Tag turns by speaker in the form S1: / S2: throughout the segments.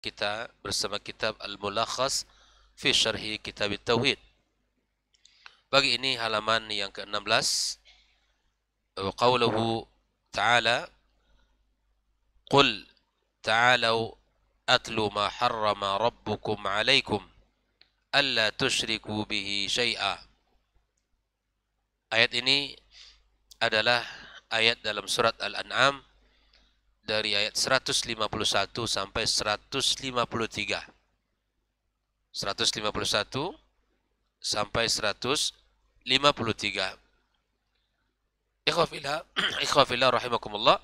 S1: kita bersama kitab Al-Mulakhas fi Syarhi Kitab Tauhid. Bagi ini halaman yang ke-16. Qawluhu ta'ala Qul Ta'alu atlu ma harrama rabbukum alaikum alla tusyriku bihi syai'a. Ayat ini adalah ayat dalam surat Al-An'am dari ayat 151 sampai 153. 151 sampai 153. Ikhwafillah, ikhwafillah rahimakumullah.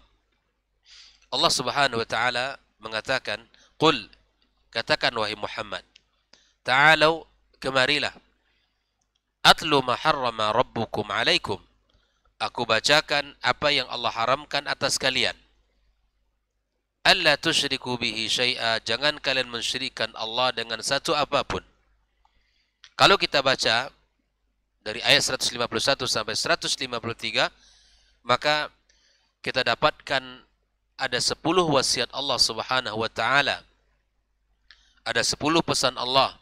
S1: Allah Subhanahu wa taala mengatakan, "Qul" katakan wahai Muhammad, Ta'alau kemarilah. Atlu ma harrama rabbukum alaikum." Aku bacakan apa yang Allah haramkan atas kalian. Allah tusyriku bihi syai'a. Jangan kalian mensyirikan Allah dengan satu apapun. Kalau kita baca dari ayat 151 sampai 153, maka kita dapatkan ada 10 wasiat Allah Subhanahu wa taala. Ada 10 pesan Allah.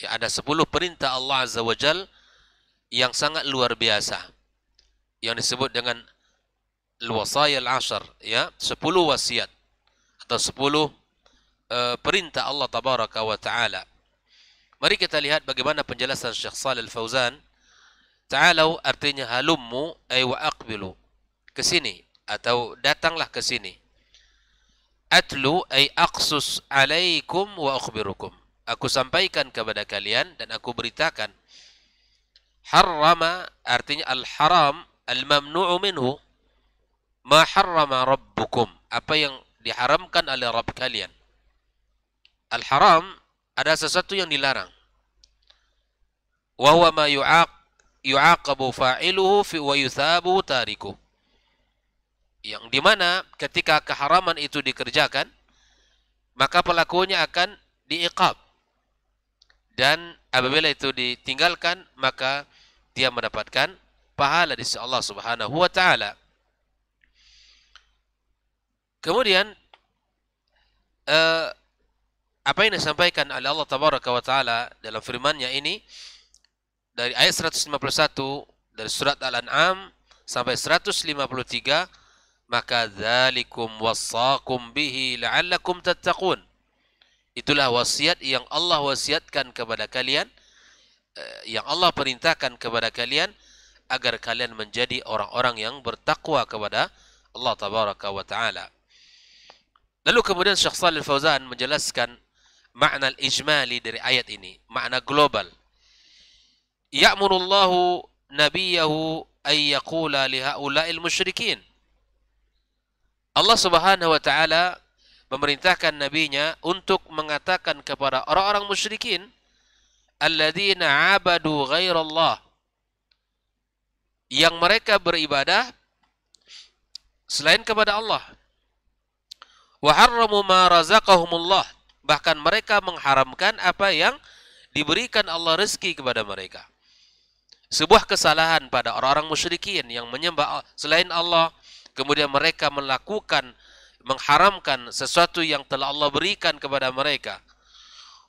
S1: Ya, ada 10 perintah Allah Azza wa Jal yang sangat luar biasa. Yang disebut dengan al-wasayil ashar, ya, 10 wasiat atau 10 eh, perintah Allah tabaraka wa taala. Mari kita lihat bagaimana penjelasan Syekh Shalal Fauzan. Ta'alau artinya halummu ay wa aqbilu. Ke sini atau datanglah ke sini. Atlu ay aqsus alaikum wa akhbirukum. Aku sampaikan kepada kalian dan aku beritakan. Harrama artinya al-haram al-mamnu'u minhu. Ma harrama rabbukum. Apa yang diharamkan oleh Rabb kalian. Al-haram ada sesuatu yang dilarang. Wa huwa ma yu'aq yu'aqabu fa'iluhu fi wa yuthabu tariku. Yang dimana ketika keharaman itu dikerjakan, maka pelakunya akan diiqab. Dan apabila itu ditinggalkan, maka dia mendapatkan pahala di sisi Allah Subhanahu wa taala. Kemudian uh, apa yang disampaikan oleh Allah Tabaraka wa Ta'ala dalam firmannya ini dari ayat 151 dari surat Al-An'am sampai 153 maka zalikum wasaqum bihi la'allakum tattaqun itulah wasiat yang Allah wasiatkan kepada kalian eh, yang Allah perintahkan kepada kalian agar kalian menjadi orang-orang yang bertakwa kepada Allah Tabaraka wa Ta'ala. Lalu kemudian Syekh Shalal Fauzan menjelaskan makna ijmali dari ayat ini, makna global. Ya'murullahu nabiyahu ay yaqula li haula'il musyrikin. Allah Subhanahu wa taala memerintahkan nabinya untuk mengatakan kepada orang-orang musyrikin alladzina abadu ghairallah yang mereka beribadah selain kepada Allah wa ma razaqahumullah bahkan mereka mengharamkan apa yang diberikan Allah rezeki kepada mereka sebuah kesalahan pada orang-orang musyrikin yang menyembah selain Allah kemudian mereka melakukan mengharamkan sesuatu yang telah Allah berikan kepada mereka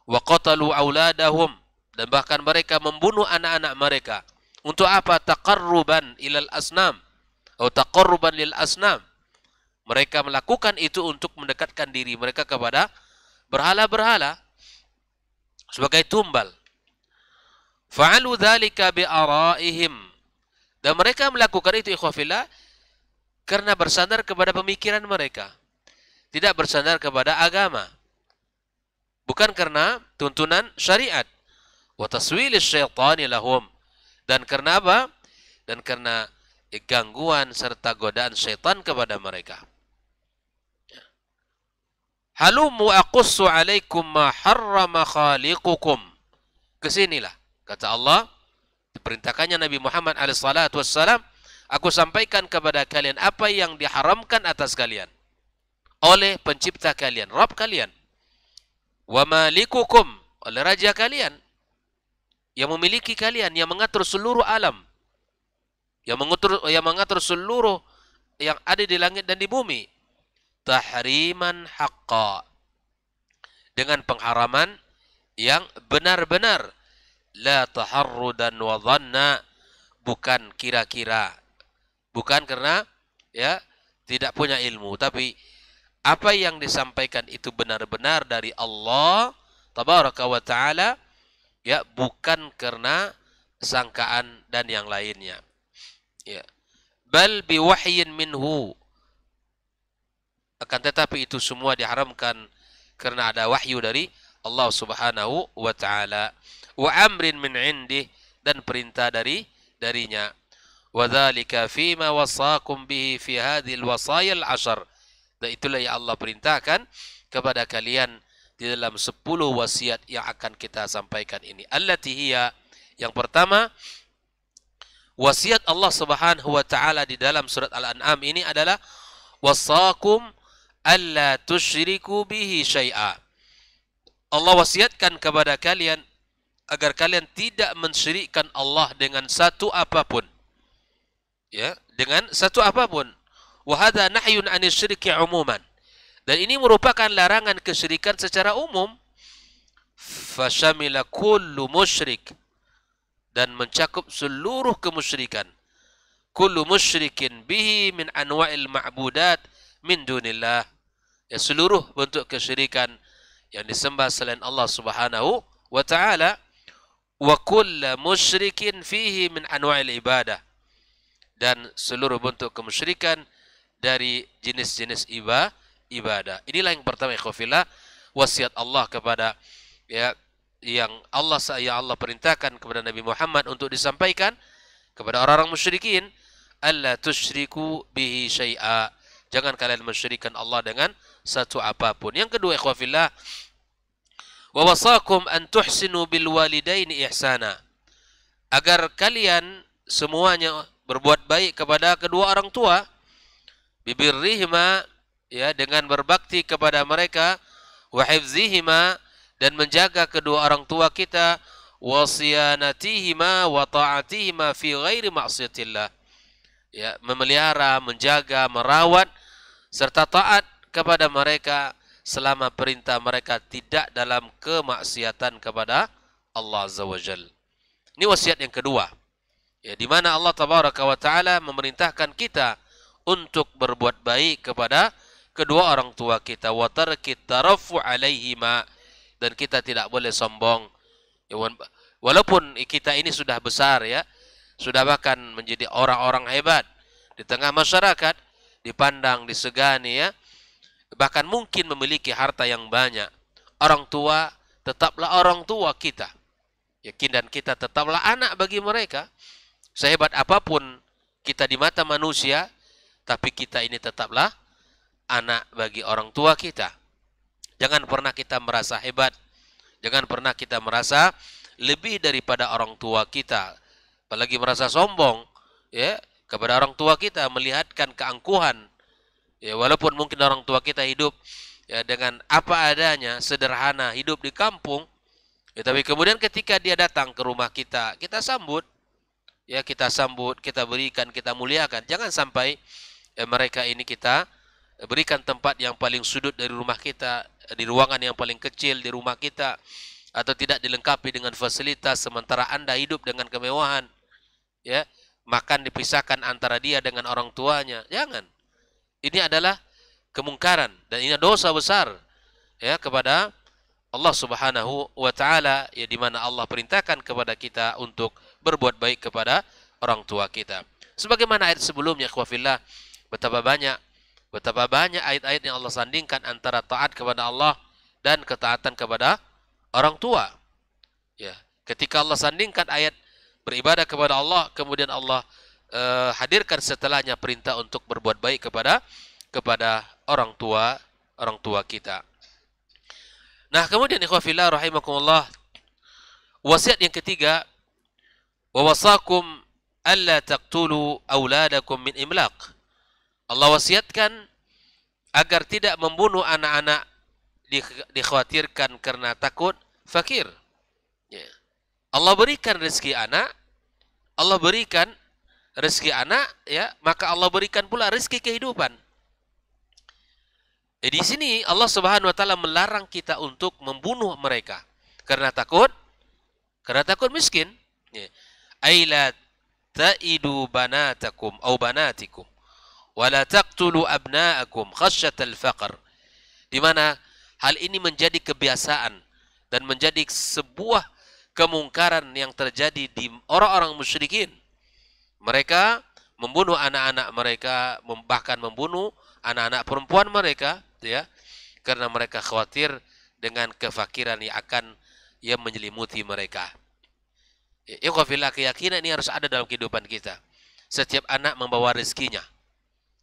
S1: wa qatalu auladahum dan bahkan mereka membunuh anak-anak mereka untuk apa taqarruban ilal asnam atau taqarruban lil asnam mereka melakukan itu untuk mendekatkan diri mereka kepada berhala-berhala sebagai tumbal. Fa'alu dhalika bi'ara'ihim. Dan mereka melakukan itu ikhwafillah karena bersandar kepada pemikiran mereka. Tidak bersandar kepada agama. Bukan karena tuntunan syariat. Wa taswili syaitani lahum. Dan karena apa? Dan karena gangguan serta godaan syaitan kepada mereka. Halumu aqussu alaikum ma harrama khaliqukum. Kesinilah, kata Allah. Diperintahkannya Nabi Muhammad salatu wassalam. Aku sampaikan kepada kalian apa yang diharamkan atas kalian. Oleh pencipta kalian, Rabb kalian. Wa malikukum, oleh raja kalian. Yang memiliki kalian, yang mengatur seluruh alam. Yang mengatur, yang mengatur seluruh yang ada di langit dan di bumi tahriman haqqa dengan pengharaman yang benar-benar la taharrudan wa dhanna bukan kira-kira bukan karena ya tidak punya ilmu tapi apa yang disampaikan itu benar-benar dari Allah tabaraka wa taala ya bukan karena sangkaan dan yang lainnya ya bal wahyin minhu akan tetapi itu semua diharamkan karena ada wahyu dari Allah Subhanahu wa taala wa amrin min indih dan perintah dari darinya wa dzalika fima wasaqum bihi fi hadhil wasayil ashar dan itulah yang Allah perintahkan kepada kalian di dalam 10 wasiat yang akan kita sampaikan ini allati hiya yang pertama wasiat Allah Subhanahu wa taala di dalam surat Al-An'am ini adalah wasaqum alla tusyriku bihi syai'a. Allah wasiatkan kepada kalian agar kalian tidak mensyirikkan Allah dengan satu apapun. Ya, dengan satu apapun. Wa hadha nahyun 'anil syirki umuman. Dan ini merupakan larangan kesyirikan secara umum. Fashamila kullu musyrik dan mencakup seluruh kemusyrikan. Kullu musyrikin bihi min anwa'il ma'budat min dunillah ya seluruh bentuk kesyirikan yang disembah selain Allah Subhanahu wa taala wa kullu musyrikin fihi min anwa'il ibadah dan seluruh bentuk kemusyrikan dari jenis-jenis iba, ibadah. Inilah yang pertama ikhwafillah wasiat Allah kepada ya yang Allah saya Allah perintahkan kepada Nabi Muhammad untuk disampaikan kepada orang-orang musyrikin Allah tusyriku bihi syai'a jangan kalian mensyirikkan Allah dengan satu apapun. Yang kedua ikhwafillah wa wasakum an tuhsinu bil walidaini ihsana agar kalian semuanya berbuat baik kepada kedua orang tua bibirrihima ya dengan berbakti kepada mereka wa hifzihima dan menjaga kedua orang tua kita wasiyanatihima wa ta'atihima fi ghairi ma'siyatillah ya memelihara menjaga merawat serta taat kepada mereka selama perintah mereka tidak dalam kemaksiatan kepada Allah Azza wa Jal. Ini wasiat yang kedua. Ya, di mana Allah Tabaraka wa Ta'ala memerintahkan kita untuk berbuat baik kepada kedua orang tua kita wa tarafu alaihima dan kita tidak boleh sombong. Ya, walaupun kita ini sudah besar ya, sudah bahkan menjadi orang-orang hebat di tengah masyarakat, dipandang, disegani ya, bahkan mungkin memiliki harta yang banyak. Orang tua tetaplah orang tua kita. Yakin dan kita tetaplah anak bagi mereka. Sehebat apapun kita di mata manusia, tapi kita ini tetaplah anak bagi orang tua kita. Jangan pernah kita merasa hebat. Jangan pernah kita merasa lebih daripada orang tua kita. Apalagi merasa sombong ya kepada orang tua kita melihatkan keangkuhan Ya walaupun mungkin orang tua kita hidup ya dengan apa adanya, sederhana, hidup di kampung. Ya tapi kemudian ketika dia datang ke rumah kita, kita sambut. Ya kita sambut, kita berikan, kita muliakan. Jangan sampai ya, mereka ini kita berikan tempat yang paling sudut dari rumah kita, di ruangan yang paling kecil di rumah kita atau tidak dilengkapi dengan fasilitas sementara Anda hidup dengan kemewahan. Ya, makan dipisahkan antara dia dengan orang tuanya. Jangan. Ini adalah kemungkaran dan ini dosa besar ya kepada Allah Subhanahu wa taala ya di mana Allah perintahkan kepada kita untuk berbuat baik kepada orang tua kita. Sebagaimana ayat sebelumnya ikhwafillah betapa banyak betapa banyak ayat-ayat yang Allah sandingkan antara taat kepada Allah dan ketaatan kepada orang tua. Ya, ketika Allah sandingkan ayat beribadah kepada Allah kemudian Allah uh, hadirkan setelahnya perintah untuk berbuat baik kepada kepada orang tua orang tua kita. Nah, kemudian ikhwafillah rahimakumullah wasiat yang ketiga wa wasakum alla taqtulu auladakum min imlaq. Allah wasiatkan agar tidak membunuh anak-anak dikhawatirkan karena takut fakir. Ya. Allah berikan rezeki anak, Allah berikan rezeki anak ya maka Allah berikan pula rezeki kehidupan eh, di sini Allah Subhanahu wa taala melarang kita untuk membunuh mereka karena takut karena takut miskin ya. aila ta'idu banatakum au banatikum wala taqtulu abna'akum al faqr di mana hal ini menjadi kebiasaan dan menjadi sebuah kemungkaran yang terjadi di orang-orang musyrikin mereka membunuh anak-anak mereka, bahkan membunuh anak-anak perempuan mereka, ya, karena mereka khawatir dengan kefakiran yang akan yang menyelimuti mereka. Ikhwafillah keyakinan ini harus ada dalam kehidupan kita. Setiap anak membawa rezekinya.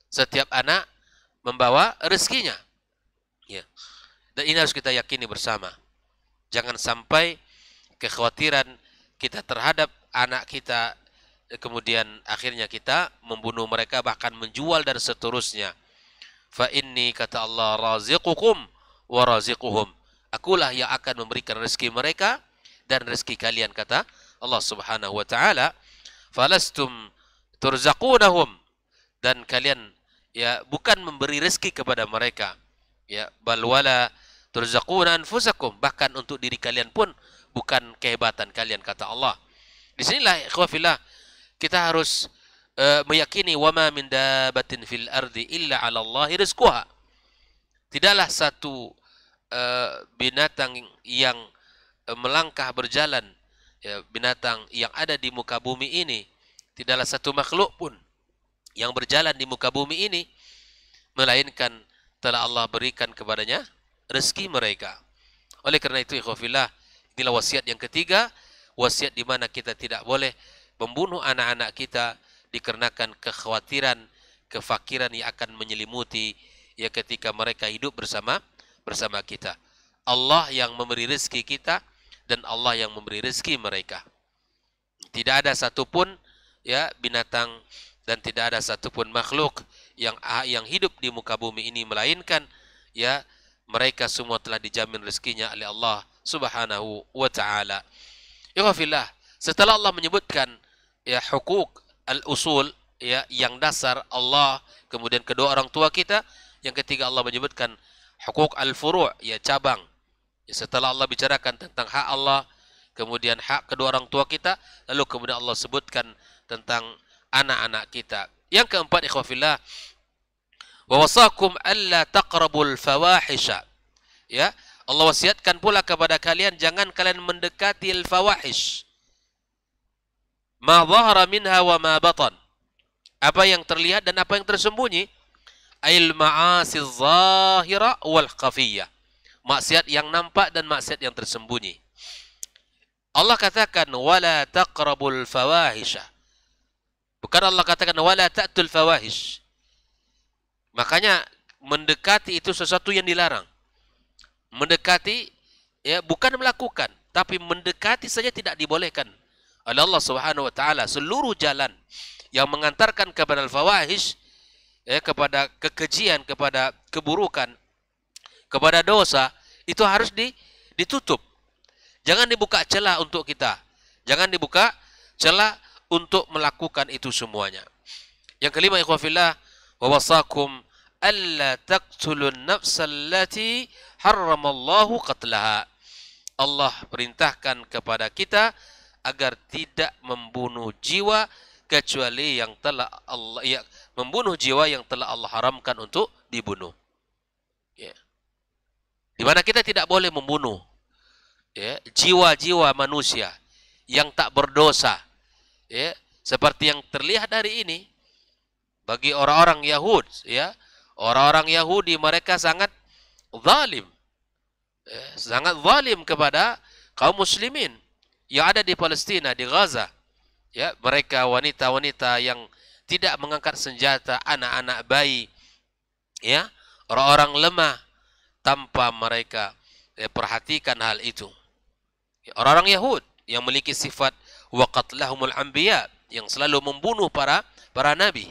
S1: Setiap anak membawa rezekinya. Ya. Dan ini harus kita yakini bersama. Jangan sampai kekhawatiran kita terhadap anak kita kemudian akhirnya kita membunuh mereka bahkan menjual dan seterusnya fa inni kata Allah raziqukum wa raziquhum akulah yang akan memberikan rezeki mereka dan rezeki kalian kata Allah Subhanahu wa taala falastum turzaqunahum dan kalian ya bukan memberi rezeki kepada mereka ya bal wala turzaquna anfusakum bahkan untuk diri kalian pun bukan kehebatan kalian kata Allah Di disinilah ikhwafillah kita harus uh, meyakini wama min dabatin fil ardi illa 'ala Allahi rizquha. Tidaklah satu uh, binatang yang uh, melangkah berjalan ya, binatang yang ada di muka bumi ini tidaklah satu makhluk pun yang berjalan di muka bumi ini melainkan telah Allah berikan kepadanya rezeki mereka. Oleh kerana itu ikhwafillah inilah wasiat yang ketiga wasiat di mana kita tidak boleh membunuh anak-anak kita dikarenakan kekhawatiran, kefakiran yang akan menyelimuti ya ketika mereka hidup bersama bersama kita. Allah yang memberi rezeki kita dan Allah yang memberi rezeki mereka. Tidak ada satupun ya binatang dan tidak ada satupun makhluk yang yang hidup di muka bumi ini melainkan ya mereka semua telah dijamin rezekinya oleh Allah Subhanahu wa taala. Ya setelah Allah menyebutkan ya hukuk al-usul ya yang dasar Allah, kemudian kedua orang tua kita, yang ketiga Allah menyebutkan hukuk al-furu' ya cabang. Ya, setelah Allah bicarakan tentang hak Allah, kemudian hak kedua orang tua kita, lalu kemudian Allah sebutkan tentang anak-anak kita. Yang keempat ikhwafillah wa wasakum alla taqrabul fawahisha. Ya, Allah wasiatkan pula kepada kalian jangan kalian mendekati al-fawahish ma minha wa ma batan apa yang terlihat dan apa yang tersembunyi ail ma'asi zahira wal khafiyah maksiat yang nampak dan maksiat yang tersembunyi Allah katakan wala taqrabul fawahisha bukan Allah katakan wala ta'tul fawahish makanya mendekati itu sesuatu yang dilarang mendekati ya bukan melakukan tapi mendekati saja tidak dibolehkan oleh Allah Subhanahu wa taala seluruh jalan yang mengantarkan kepada al-fawahish ya, kepada kekejian, kepada keburukan, kepada dosa itu harus di, ditutup. Jangan dibuka celah untuk kita. Jangan dibuka celah untuk melakukan itu semuanya. Yang kelima ikhwafillah wa wasakum alla taqtulun nafsallati harramallahu qatlaha. Allah perintahkan kepada kita agar tidak membunuh jiwa kecuali yang telah Allah ya, membunuh jiwa yang telah Allah haramkan untuk dibunuh. Ya. Di mana kita tidak boleh membunuh ya, jiwa-jiwa manusia yang tak berdosa. Ya, seperti yang terlihat dari ini bagi orang-orang Yahud ya. Orang-orang Yahudi mereka sangat zalim. Ya, sangat zalim kepada kaum muslimin yang ada di Palestina, di Gaza. Ya, mereka wanita-wanita yang tidak mengangkat senjata, anak-anak bayi, ya, orang-orang lemah tanpa mereka ya, perhatikan hal itu. Ya, orang-orang ya, Yahud yang memiliki sifat waqatlahumul anbiya yang selalu membunuh para para nabi.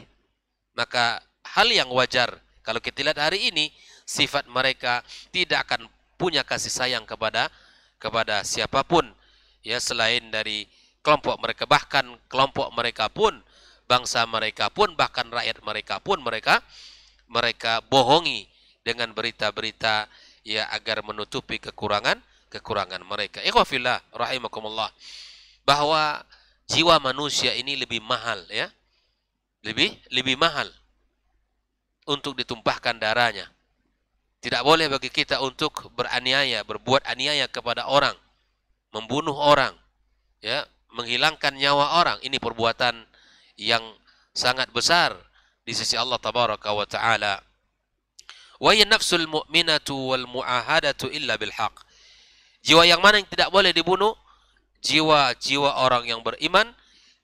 S1: Maka hal yang wajar kalau kita lihat hari ini sifat mereka tidak akan punya kasih sayang kepada kepada siapapun ya selain dari kelompok mereka bahkan kelompok mereka pun bangsa mereka pun bahkan rakyat mereka pun mereka mereka bohongi dengan berita-berita ya agar menutupi kekurangan kekurangan mereka ikhwafillah rahimakumullah bahwa jiwa manusia ini lebih mahal ya lebih lebih mahal untuk ditumpahkan darahnya tidak boleh bagi kita untuk beraniaya berbuat aniaya kepada orang membunuh orang, ya, menghilangkan nyawa orang. Ini perbuatan yang sangat besar di sisi Allah tabaraka wa taala. Wa nafsul mu'minatu wal mu'ahadatu illa bil haqq. Jiwa yang mana yang tidak boleh dibunuh? Jiwa-jiwa orang yang beriman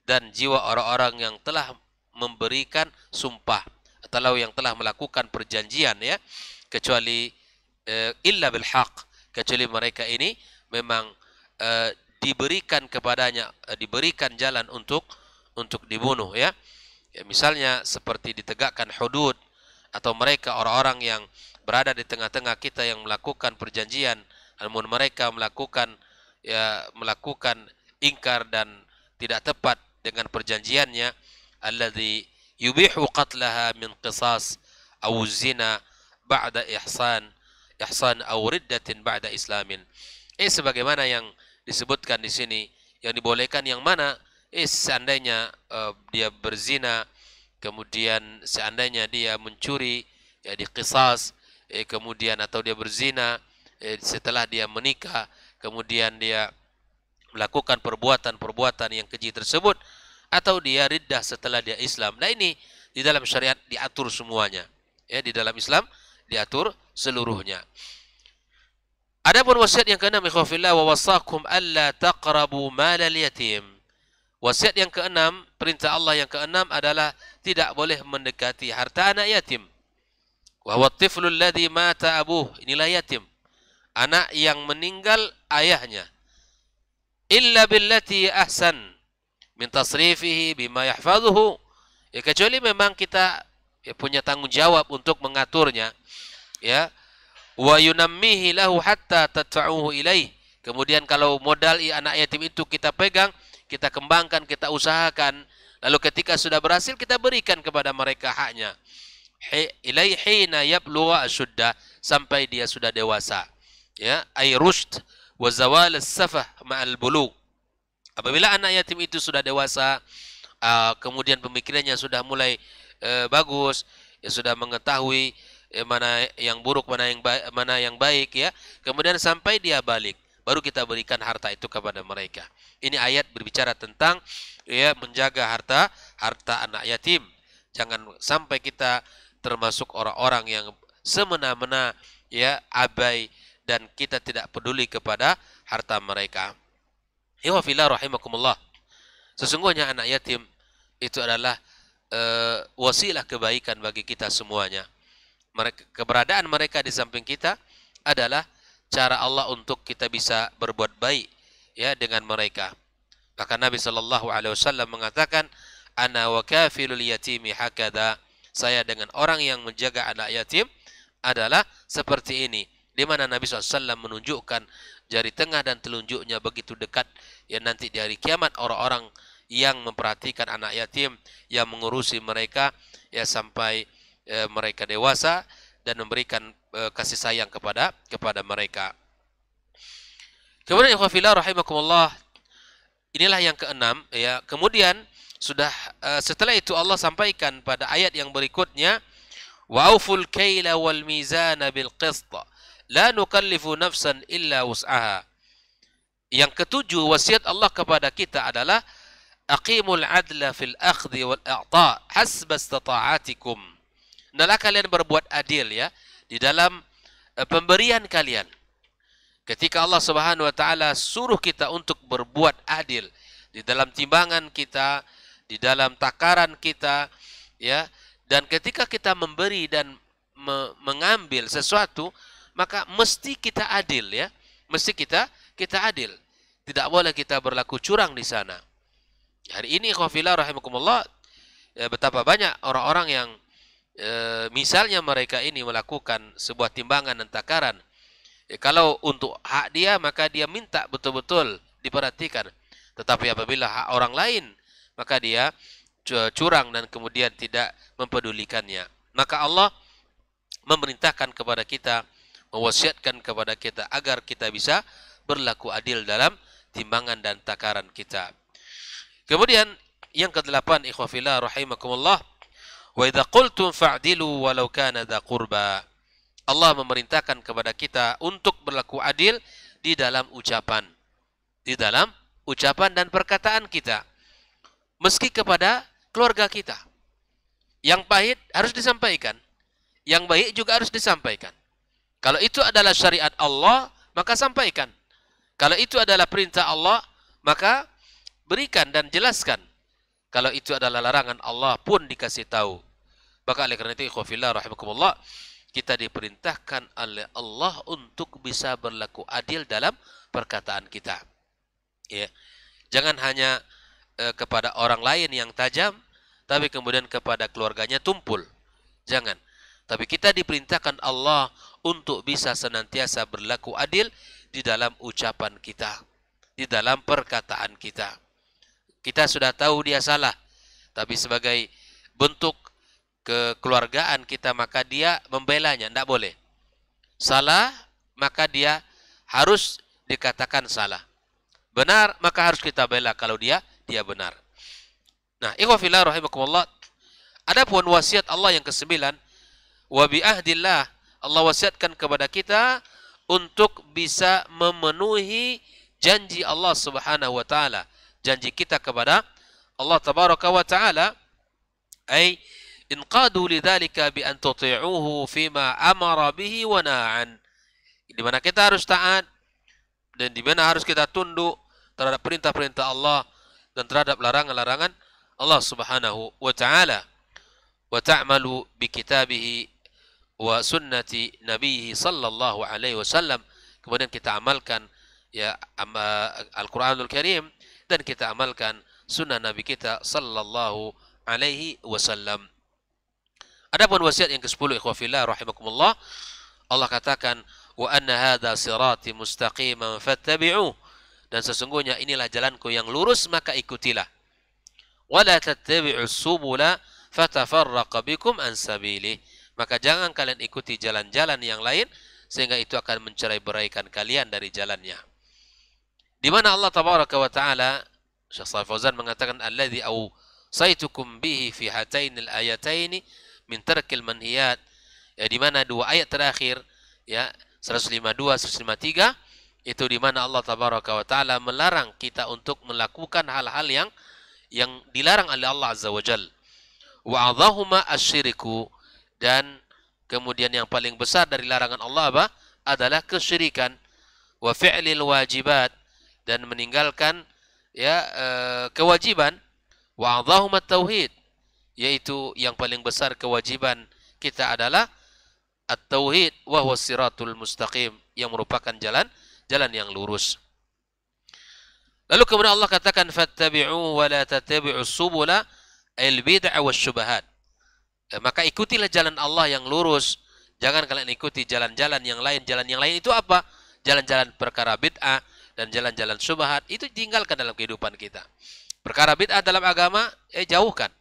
S1: dan jiwa orang-orang yang telah memberikan sumpah atau yang telah melakukan perjanjian ya kecuali eh, illa bil haq kecuali mereka ini memang uh, diberikan kepadanya uh, diberikan jalan untuk untuk dibunuh ya. ya misalnya seperti ditegakkan hudud atau mereka orang-orang yang berada di tengah-tengah kita yang melakukan perjanjian namun mereka melakukan ya melakukan ingkar dan tidak tepat dengan perjanjiannya alladhi yubihu qatlaha min qisas aw zina ba'da ihsan ihsan aw riddatin ba'da islamin eh sebagaimana yang disebutkan di sini yang dibolehkan yang mana eh seandainya uh, dia berzina kemudian seandainya dia mencuri ya kisas, eh, kemudian atau dia berzina eh, setelah dia menikah kemudian dia melakukan perbuatan-perbuatan yang keji tersebut atau dia riddah setelah dia Islam. Nah ini di dalam syariat diatur semuanya. Ya di dalam Islam diatur seluruhnya. Adapun wasiat yang keenam ikhwafillah wa wasakum alla taqrabu mal al yatim. Wasiat yang keenam, perintah Allah yang keenam adalah tidak boleh mendekati harta anak yatim. Wa huwa at-tiflu alladhi mata abuh, inilah yatim. Anak yang meninggal ayahnya. Illa billati ahsan min tasrifihi bima yahfazuhu. Ya kecuali memang kita ya, punya tanggung jawab untuk mengaturnya. Ya, wa yunammihi lahu hatta tadfa'uhu ilaih. Kemudian kalau modal anak yatim itu kita pegang, kita kembangkan, kita usahakan, lalu ketika sudah berhasil kita berikan kepada mereka haknya. Ilaih hina yabluwa asyudda sampai dia sudah dewasa. Ya, ay rushd wa zawal as-safah ma'al bulugh. Apabila anak yatim itu sudah dewasa, ah, kemudian pemikirannya sudah mulai eh, bagus, ya sudah mengetahui Eh, mana yang buruk mana yang baik, mana yang baik ya kemudian sampai dia balik baru kita berikan harta itu kepada mereka ini ayat berbicara tentang ya menjaga harta harta anak yatim jangan sampai kita termasuk orang-orang yang semena-mena ya abai dan kita tidak peduli kepada harta mereka. ya rahimakumullah. Sesungguhnya anak yatim itu adalah uh, wasilah kebaikan bagi kita semuanya mereka, keberadaan mereka di samping kita adalah cara Allah untuk kita bisa berbuat baik ya dengan mereka. Maka Nabi Shallallahu Alaihi Wasallam mengatakan, ana wa kafilul yatimi hakada. Saya dengan orang yang menjaga anak yatim adalah seperti ini. Di mana Nabi SAW menunjukkan jari tengah dan telunjuknya begitu dekat ya nanti di hari kiamat orang-orang yang memperhatikan anak yatim yang mengurusi mereka ya sampai e, mereka dewasa dan memberikan e, kasih sayang kepada kepada mereka. Kemudian ikhwafillah rahimakumullah. Inilah yang keenam ya. Kemudian sudah e, setelah itu Allah sampaikan pada ayat yang berikutnya wa'uful kaila wal mizana bil qist la nukallifu nafsan illa wus'aha. Yang ketujuh wasiat Allah kepada kita adalah aqimul adla fil akhdhi wal i'ta hasba istata'atikum hendaklah kalian berbuat adil ya di dalam eh, pemberian kalian. Ketika Allah Subhanahu wa taala suruh kita untuk berbuat adil di dalam timbangan kita, di dalam takaran kita, ya. Dan ketika kita memberi dan me mengambil sesuatu, maka mesti kita adil ya. Mesti kita kita adil. Tidak boleh kita berlaku curang di sana. Hari ini khafillah rahimakumullah ya, betapa banyak orang-orang yang e, misalnya mereka ini melakukan sebuah timbangan dan takaran e, kalau untuk hak dia maka dia minta betul-betul diperhatikan tetapi apabila hak orang lain maka dia curang dan kemudian tidak mempedulikannya maka Allah memerintahkan kepada kita mewasiatkan kepada kita agar kita bisa berlaku adil dalam timbangan dan takaran kita kemudian yang kedelapan ikhwafillah rahimakumullah Wa idza qultum fa'dilu walau kana dha qurba. Allah memerintahkan kepada kita untuk berlaku adil di dalam ucapan. Di dalam ucapan dan perkataan kita. Meski kepada keluarga kita. Yang pahit harus disampaikan. Yang baik juga harus disampaikan. Kalau itu adalah syariat Allah, maka sampaikan. Kalau itu adalah perintah Allah, maka berikan dan jelaskan. Kalau itu adalah larangan Allah pun dikasih tahu. Maka oleh karena itu ikhwafillah rahimakumullah kita diperintahkan oleh Allah untuk bisa berlaku adil dalam perkataan kita. Ya. Jangan hanya e, kepada orang lain yang tajam, tapi kemudian kepada keluarganya tumpul. Jangan. Tapi kita diperintahkan Allah untuk bisa senantiasa berlaku adil di dalam ucapan kita, di dalam perkataan kita. Kita sudah tahu dia salah, tapi sebagai bentuk kekeluargaan kita maka dia membelanya tidak boleh salah maka dia harus dikatakan salah benar maka harus kita bela kalau dia dia benar nah ikhwafillah rahimakumullah pun wasiat Allah yang kesembilan wa bi ahdillah Allah wasiatkan kepada kita untuk bisa memenuhi janji Allah Subhanahu wa taala janji kita kepada Allah tabaraka wa taala ai inqadu lidzalika bi an tuti'uhu fima amara bihi wa na'an. Di mana kita harus taat dan di mana harus kita tunduk terhadap perintah-perintah Allah dan terhadap larangan-larangan Allah Subhanahu wa taala. Wa ta'malu bi kitabihi wa sunnati nabiyhi sallallahu alaihi wasallam. Kemudian kita amalkan ya Al-Qur'anul Karim dan kita amalkan sunnah nabi kita sallallahu alaihi wasallam. Adapun wasiat yang ke-10 ikhwafillah rahimakumullah Allah katakan wa anna hadha sirati mustaqiman fattabi'u dan sesungguhnya inilah jalanku yang lurus maka ikutilah wala tattabi'u subula fatafarraqa bikum an sabili maka jangan kalian ikuti jalan-jalan yang lain sehingga itu akan mencerai-beraikan kalian dari jalannya di mana Allah tabaraka wa taala Syekh Fauzan mengatakan alladzi au saitukum bihi fi hatainil ayataini min tarkil manhiyat ya di mana dua ayat terakhir ya 152 153 itu di mana Allah tabaraka wa taala melarang kita untuk melakukan hal-hal yang yang dilarang oleh Allah azza wajal wa adhahuma asyiriku dan kemudian yang paling besar dari larangan Allah apa adalah kesyirikan wa fi'lil wajibat dan meninggalkan ya eh, kewajiban wa adhahuma tauhid yaitu yang paling besar kewajiban kita adalah at-tauhid wa siratul mustaqim yang merupakan jalan jalan yang lurus. Lalu kemudian Allah katakan fattabi'u wa la tattabi'us subula al bid'ah eh, Maka ikutilah jalan Allah yang lurus. Jangan kalian ikuti jalan-jalan yang lain. Jalan yang lain itu apa? Jalan-jalan perkara bid'ah dan jalan-jalan subhat itu tinggalkan dalam kehidupan kita. Perkara bid'ah dalam agama eh jauhkan.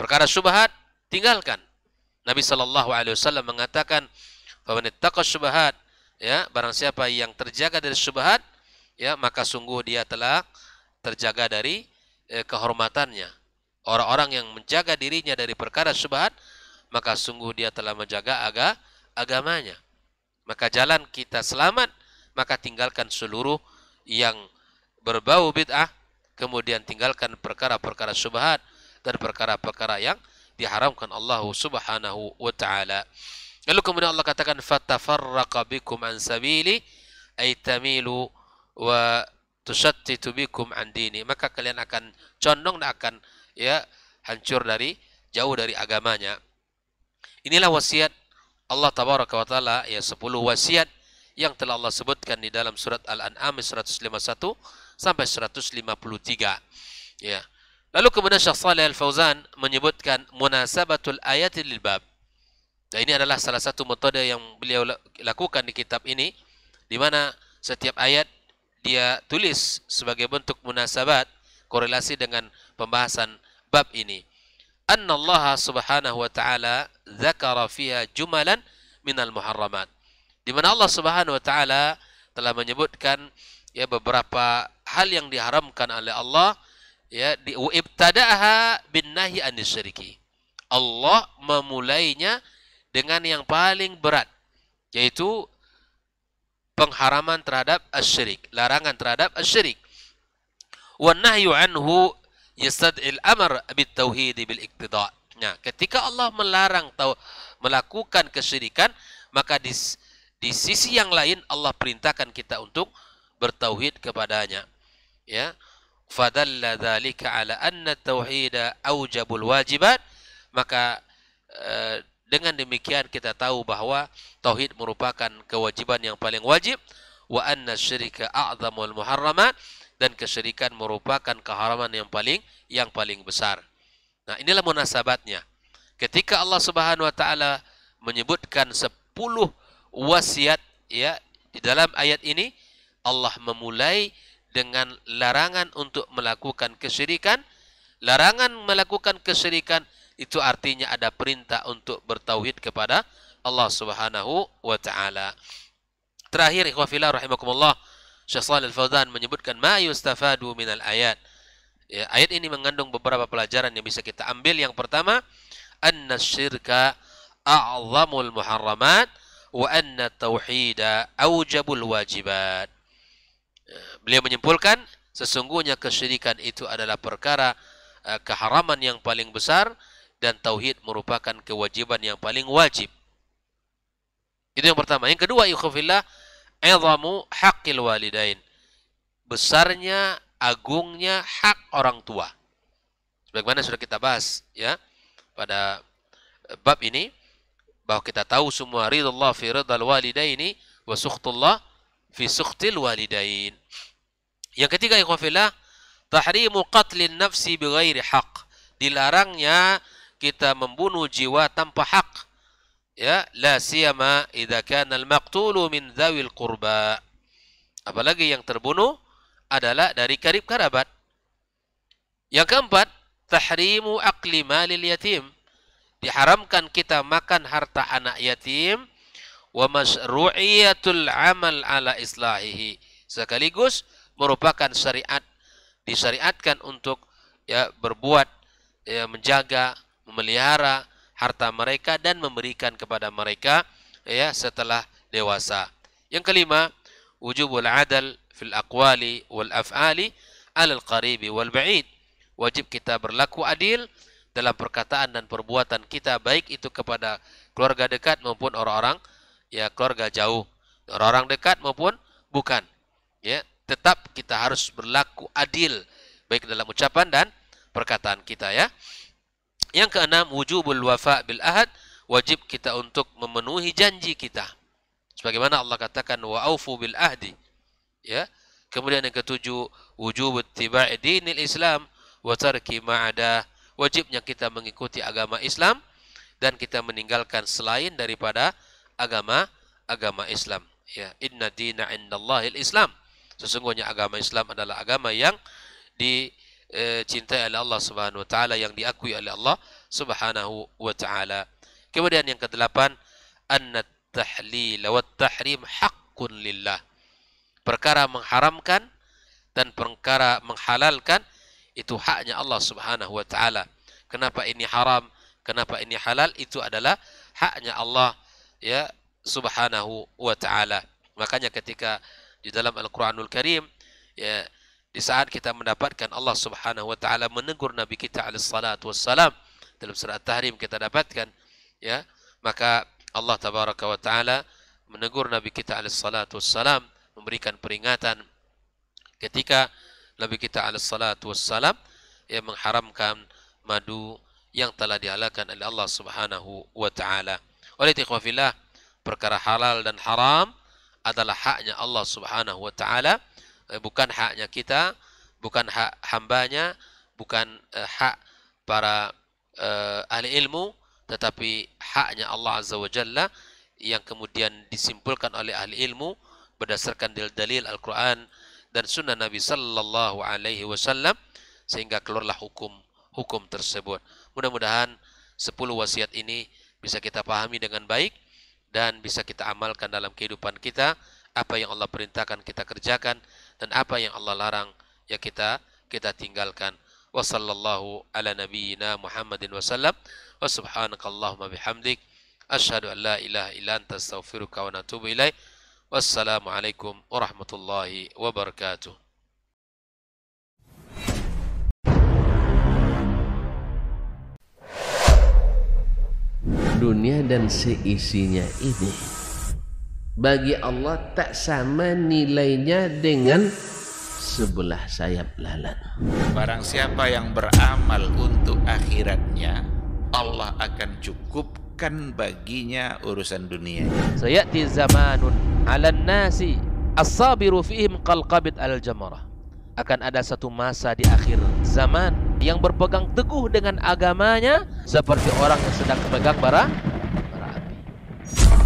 S1: Perkara syubhat tinggalkan. Nabi Shallallahu Alaihi Wasallam mengatakan, takut syubhat, ya barang siapa yang terjaga dari syubhat, ya maka sungguh dia telah terjaga dari eh, kehormatannya. Orang-orang yang menjaga dirinya dari perkara syubhat, maka sungguh dia telah menjaga aga, agamanya. Maka jalan kita selamat, maka tinggalkan seluruh yang berbau bid'ah, kemudian tinggalkan perkara-perkara syubhat, dari perkara-perkara yang diharamkan Allah Subhanahu wa taala. Lalu kemudian Allah katakan fatafarraqa bikum an sabili ay tamilu wa tusattitu bikum an dini. Maka kalian akan condong dan akan ya hancur dari jauh dari agamanya. Inilah wasiat Allah tabaraka wa taala ya 10 wasiat yang telah Allah sebutkan di dalam surat Al-An'am 151 sampai 153. Ya. Lalu kemudian Syekh Saleh Al-Fauzan menyebutkan munasabatul ayat lil bab. Dan nah, ini adalah salah satu metode yang beliau lakukan di kitab ini di mana setiap ayat dia tulis sebagai bentuk munasabat korelasi dengan pembahasan bab ini. Allah Subhanahu wa taala dzakara fiha jumalan minal muharramat. Di mana Allah Subhanahu wa taala telah menyebutkan ya beberapa hal yang diharamkan oleh Allah ya di ibtada'aha bin nahi anis Allah memulainya dengan yang paling berat yaitu pengharaman terhadap asyirik, larangan terhadap asyirik. Wa nahyu anhu yastad'il amr bit tauhid bil iktida Nah, ketika Allah melarang tau, melakukan kesyirikan, maka di, di sisi yang lain Allah perintahkan kita untuk bertauhid kepadanya. Ya fadalla dzalika ala anna tauhida aujabul wajibat maka eh, dengan demikian kita tahu bahwa tauhid merupakan kewajiban yang paling wajib wa anna syirka a'zamul muharramat dan kesyirikan merupakan keharaman yang paling yang paling besar. Nah, inilah munasabatnya. Ketika Allah Subhanahu wa taala menyebutkan 10 wasiat ya di dalam ayat ini Allah memulai dengan larangan untuk melakukan kesyirikan. Larangan melakukan kesyirikan itu artinya ada perintah untuk bertauhid kepada Allah Subhanahu wa taala. Terakhir ikhwah fillah rahimakumullah, Syekh Shalal Fauzan menyebutkan ma yustafadu minal ayat. Ya, ayat ini mengandung beberapa pelajaran yang bisa kita ambil. Yang pertama, anna syirka a'zamul muharramat wa anna tauhida aujabul wajibat beliau menyimpulkan sesungguhnya kesyirikan itu adalah perkara e, keharaman yang paling besar dan tauhid merupakan kewajiban yang paling wajib. Itu yang pertama. Yang kedua, ikhwafillah, azamu haqqil walidain. Besarnya, agungnya hak orang tua. bagaimana sudah kita bahas ya pada eh, bab ini bahwa kita tahu semua ridallah fi ridal walidaini wa sukhtullah fi sukhtil walidain. Yang ketiga ikhwafillah, tahrimu qatlin nafsi bighairi haq. Dilarangnya kita membunuh jiwa tanpa hak. Ya, la siyama idza kana al-maqtulu min dzawil qurba. Apalagi yang terbunuh adalah dari karib kerabat. Yang keempat, tahrimu aqli malil yatim. Diharamkan kita makan harta anak yatim wa masru'iyatul amal ala islahihi. Sekaligus merupakan syariat disyariatkan untuk ya berbuat ya, menjaga memelihara harta mereka dan memberikan kepada mereka ya setelah dewasa. Yang kelima, wujubul adal fil aqwali wal af'ali al qaribi wal ba'id. Wajib kita berlaku adil dalam perkataan dan perbuatan kita baik itu kepada keluarga dekat maupun orang-orang ya keluarga jauh, orang-orang dekat maupun bukan. Ya, tetap kita harus berlaku adil baik dalam ucapan dan perkataan kita ya. Yang keenam wujubul wafa bil ahad wajib kita untuk memenuhi janji kita. Sebagaimana Allah katakan wa aufu bil ahdi. Ya. Kemudian yang ketujuh wujub ittiba'i dinil Islam wa tarki ma'ada wajibnya kita mengikuti agama Islam dan kita meninggalkan selain daripada agama agama Islam ya inna dina indallahil Islam sesungguhnya agama Islam adalah agama yang dicintai oleh Allah Subhanahu wa taala yang diakui oleh Allah Subhanahu wa taala. Kemudian yang kedelapan, anna tahlil wa tahrim haqqun lillah. Perkara mengharamkan dan perkara menghalalkan itu haknya Allah Subhanahu wa taala. Kenapa ini haram, kenapa ini halal itu adalah haknya Allah ya Subhanahu wa taala. Makanya ketika di dalam Al-Qur'anul Karim ya di saat kita mendapatkan Allah Subhanahu wa taala menegur Nabi kita alaihi salatu wassalam dalam surat Tahrim kita dapatkan ya maka Allah tabaraka wa taala menegur Nabi kita alaihi salatu wassalam memberikan peringatan ketika Nabi kita alaihi salatu wassalam ya mengharamkan madu yang telah dihalalkan oleh Allah Subhanahu wa taala. Oleh ikhwafillah perkara halal dan haram adalah haknya Allah Subhanahu wa taala, eh, bukan haknya kita, bukan hak hambanya, bukan uh, hak para uh, ahli ilmu, tetapi haknya Allah Azza wa Jalla yang kemudian disimpulkan oleh ahli ilmu berdasarkan dalil dalil Al-Qur'an dan sunnah Nabi sallallahu alaihi wasallam sehingga keluarlah hukum hukum tersebut. Mudah-mudahan 10 wasiat ini bisa kita pahami dengan baik. dan bisa kita amalkan dalam kehidupan kita apa yang Allah perintahkan kita kerjakan dan apa yang Allah larang ya kita kita tinggalkan wa sallallahu ala nabiyyina Muhammadin wa sallam wa subhanakallahumma bihamdik an la ilaha anta astaghfiruka wa wassalamu alaikum warahmatullahi wabarakatuh dunia dan seisinya ini bagi Allah tak sama nilainya dengan sebelah sayap lalat. Barang siapa yang beramal untuk akhiratnya, Allah akan cukupkan baginya urusan dunia. Sayati zamanun 'alan nasi as-sabiru fihim qalqabit al-jamarah akan ada satu masa di akhir zaman yang berpegang teguh dengan agamanya seperti orang yang sedang memegang bara bara api.